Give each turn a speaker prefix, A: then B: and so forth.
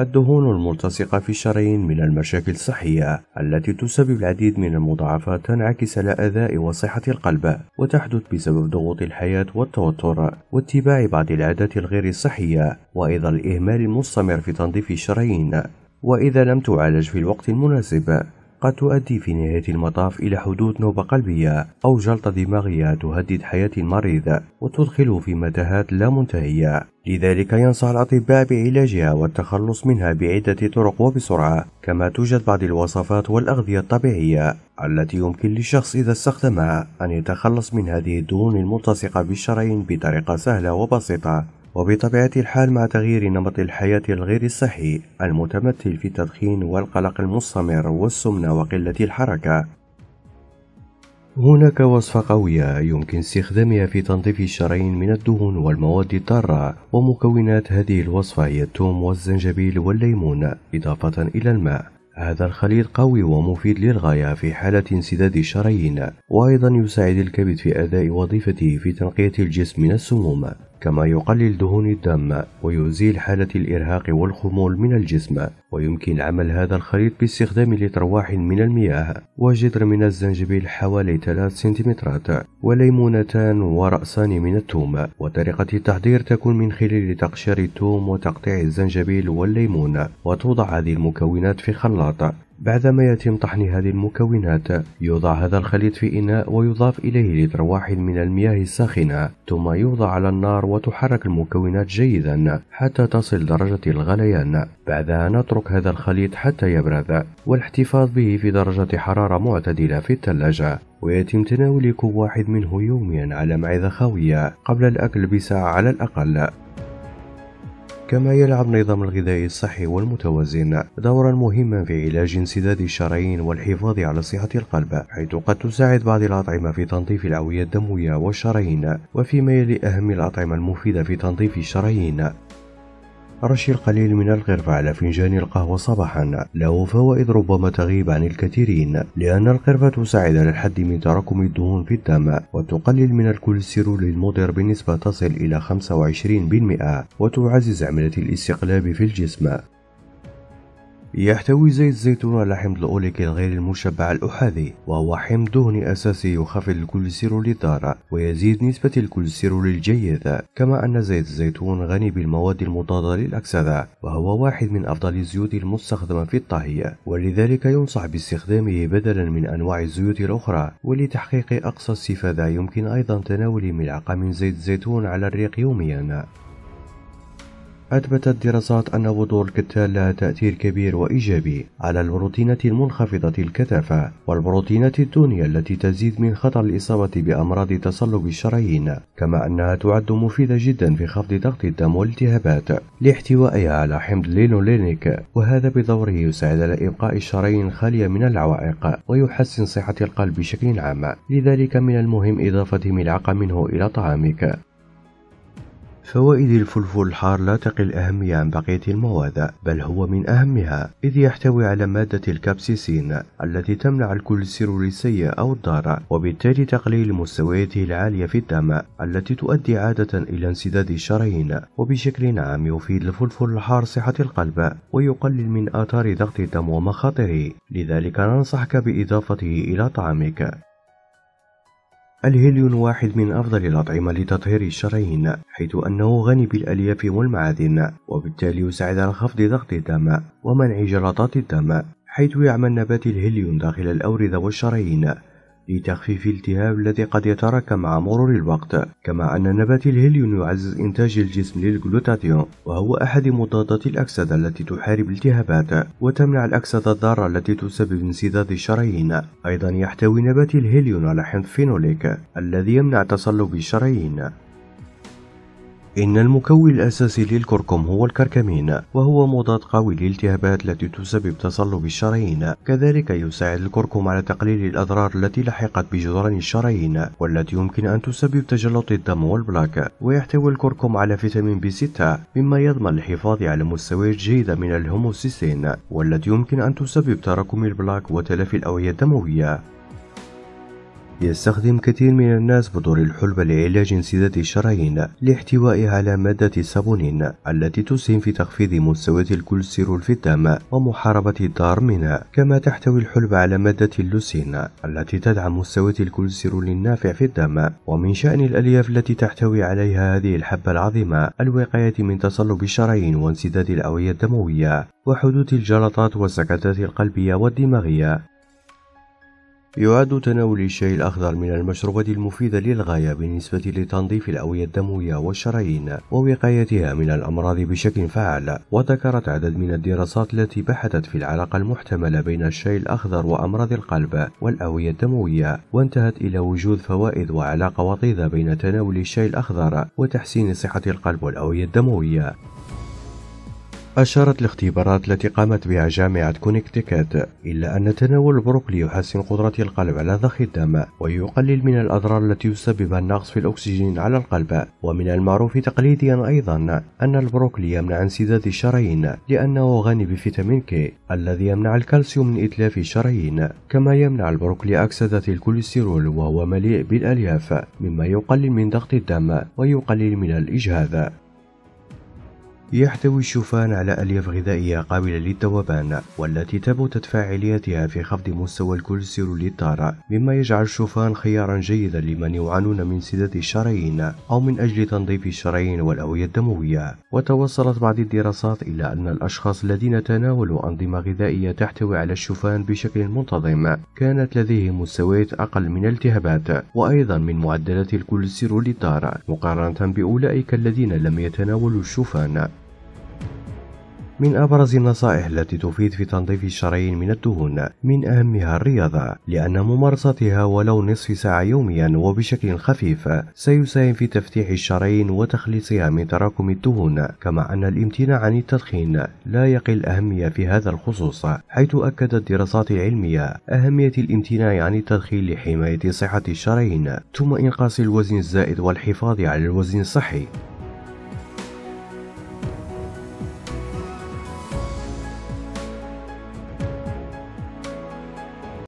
A: الدهون الملتصقة في الشرايين من المشاكل الصحية التي تسبب العديد من المضاعفات تنعكس على أداء وصحة القلب وتحدث بسبب ضغوط الحياة والتوتر واتباع بعض العادات الغير الصحية وأيضا الإهمال المستمر في تنظيف الشرايين وإذا لم تعالج في الوقت المناسب قد تؤدي في نهاية المطاف إلى حدوث نوبة قلبية أو جلطة دماغية تهدد حياة المريض وتدخله في متاهات لا منتهية لذلك ينصح الأطباء بعلاجها والتخلص منها بعدة طرق وبسرعة كما توجد بعض الوصفات والأغذية الطبيعية التي يمكن للشخص إذا استخدمها أن يتخلص من هذه الدهون الملتصقة بالشرايين بطريقة سهلة وبسيطة وبطبيعة الحال مع تغيير نمط الحياة الغير الصحي المتمثل في التدخين والقلق المستمر والسمنة وقلة الحركة هناك وصفة قوية يمكن استخدامها في تنظيف الشرايين من الدهون والمواد الضارة ومكونات هذه الوصفة هي الثوم والزنجبيل والليمون إضافة إلى الماء هذا الخليط قوي ومفيد للغاية في حالة انسداد الشرايين وأيضا يساعد الكبد في أداء وظيفته في تنقية الجسم من السموم كما يقلل دهون الدم ويزيل حالة الإرهاق والخمول من الجسم ويمكن عمل هذا الخليط باستخدام لتر واحد من المياه وجدر من الزنجبيل حوالي 3 سنتيمترات وليمونتان ورأسان من الثوم وطريقة التحضير تكون من خلال تقشير الثوم وتقطيع الزنجبيل والليمون وتوضع هذه المكونات في خلاط بعدما يتم طحن هذه المكونات يوضع هذا الخليط في إناء ويضاف إليه لتر واحد من المياه الساخنة ثم يوضع على النار وتحرك المكونات جيدا حتى تصل درجة الغليان بعدها نترك هذا الخليط حتى يبرد والاحتفاظ به في درجة حرارة معتدلة في الثلاجة ويتم تناول كوب واحد منه يوميا على معدة خاوية قبل الأكل بساعة على الأقل كما يلعب النظام الغذائي الصحي والمتوازن دورا مهما في علاج انسداد الشرايين والحفاظ على صحة القلب حيث قد تساعد بعض الأطعمة في تنظيف الأوعية الدموية والشرايين وفيما يلي أهم الأطعمة المفيدة في تنظيف الشرايين رش القليل من القرفة على فنجان القهوة صباحا له فوائد ربما تغيب عن الكثيرين لأن القرفة تساعد على الحد من تراكم الدهون في الدم وتقلل من الكوليسترول المضر بنسبة تصل إلى 25% وتعزز عملية الاستقلاب في الجسم يحتوي زيت الزيتون على حمض الأوليك غير المشبع الأحادي وهو حمض دهني أساسي يخفض الكوليسترول الضار ويزيد نسبة الكوليسترول الجيد كما أن زيت الزيتون غني بالمواد المضادة للأكسدة وهو واحد من أفضل الزيوت المستخدمة في الطهي ولذلك ينصح باستخدامه بدلا من أنواع الزيوت الأخرى ولتحقيق أقصى استفادة يمكن أيضا تناول ملعقة من زيت الزيتون على الريق يوميا أثبتت دراسات أن بذور الكتان لها تأثير كبير وإيجابي على البروتينات المنخفضة الكثافة والبروتينات الدهنية التي تزيد من خطر الإصابة بأمراض تصلب الشرايين كما أنها تعد مفيدة جدا في خفض ضغط الدم والالتهابات لاحتوائها على حمض لينولينيك وهذا بدوره يساعد على إبقاء الشرايين خالية من العوائق ويحسن صحة القلب بشكل عام لذلك من المهم إضافة ملعقة منه إلى طعامك فوائد الفلفل الحار لا تقل أهمية عن بقية المواد بل هو من أهمها إذ يحتوي على مادة الكابسيسين التي تمنع الكوليسترول السيء أو الضار وبالتالي تقليل مستوياته العالية في الدم التي تؤدي عادة إلى انسداد الشرايين وبشكل عام يفيد الفلفل الحار صحة القلب ويقلل من آثار ضغط الدم ومخاطره لذلك ننصحك بإضافته إلى طعامك الهيليون واحد من أفضل الأطعمة لتطهير الشرايين حيث أنه غني بالألياف والمعادن وبالتالي يساعد على خفض ضغط الدم ومنع جلطات الدم حيث يعمل نبات الهيليون داخل الأوردة والشرايين لتخفيف الالتهاب الذي قد يتراكم مع مرور الوقت كما أن نبات الهيليوم يعزز إنتاج الجسم للجلوتاثيون وهو أحد مضادات الأكسدة التي تحارب الالتهابات وتمنع الأكسدة الضارة التي تسبب انسداد الشرايين أيضا يحتوي نبات الهيليوم على حمض فينوليك الذي يمنع تصلب الشرايين إن المكون الأساسي للكركم هو الكركمين وهو مضاد قوي للالتهابات التي تسبب تصلب الشرايين كذلك يساعد الكركم على تقليل الأضرار التي لحقت بجدران الشرايين والتي يمكن أن تسبب تجلط الدم والبلاك ويحتوي الكركم على فيتامين بي 6 مما يضمن الحفاظ على مستويات جيدة من الهوموسيسين والتي يمكن أن تسبب تراكم البلاك وتلف الأوعية الدموية يستخدم كثير من الناس بذور الحلبة لعلاج انسداد الشرايين لاحتواء على مادة السابونين التي تسهم في تخفيض مستويات الكوليسترول في الدم ومحاربة الضار منها كما تحتوي الحلبة على مادة اللوسين التي تدعم مستويات الكوليسترول النافع في الدم ومن شأن الألياف التي تحتوي عليها هذه الحبة العظيمة الوقاية من تصلب الشرايين وانسداد الأوعية الدموية وحدوث الجلطات والسكتات القلبية والدماغية يعد تناول الشاي الأخضر من المشروبات المفيدة للغاية بالنسبة لتنظيف الأوعية الدموية والشرايين ووقايتها من الأمراض بشكل فعال وذكرت عدد من الدراسات التي بحثت في العلاقة المحتملة بين الشاي الأخضر وأمراض القلب والأوعية الدموية وانتهت إلى وجود فوائد وعلاقة وطيدة بين تناول الشاي الأخضر وتحسين صحة القلب والأوعية الدموية أشارت الاختبارات التي قامت بها جامعة كونيكتيكات إلا أن تناول البروكلي يحسن قدرة القلب على ضخ الدم ويقلل من الأضرار التي يسببها النقص في الأكسجين على القلب ومن المعروف تقليديا أيضا أن البروكلي يمنع انسداد الشرايين لأنه غني بفيتامين كي الذي يمنع الكالسيوم من إتلاف الشرايين كما يمنع البروكلي أكسدة الكوليسترول وهو مليء بالألياف مما يقلل من ضغط الدم ويقلل من الإجهاد يحتوي الشوفان على ألياف غذائية قابلة للذوبان والتي تثبتت فاعليتها في خفض مستوى الكوليسترول مما يجعل الشوفان خيارا جيدا لمن يعانون من سدة الشرايين أو من أجل تنظيف الشرايين والأوعية الدموية وتوصلت بعض الدراسات إلى أن الأشخاص الذين تناولوا أنظمة غذائية تحتوي على الشوفان بشكل منتظم كانت لديهم مستويات أقل من الالتهابات وأيضا من معدلات الكوليسترول مقارنة بأولئك الذين لم يتناولوا الشوفان من أبرز النصائح التي تفيد في تنظيف الشرايين من الدهون من أهمها الرياضة لأن ممارستها ولو نصف ساعة يوميا وبشكل خفيف سيساهم في تفتيح الشرايين وتخليصها من تراكم الدهون كما أن الامتناع عن التدخين لا يقل أهمية في هذا الخصوص حيث أكدت الدراسات العلمية أهمية الامتناع عن التدخين لحماية صحة الشرايين ثم إنقاص الوزن الزائد والحفاظ على الوزن الصحي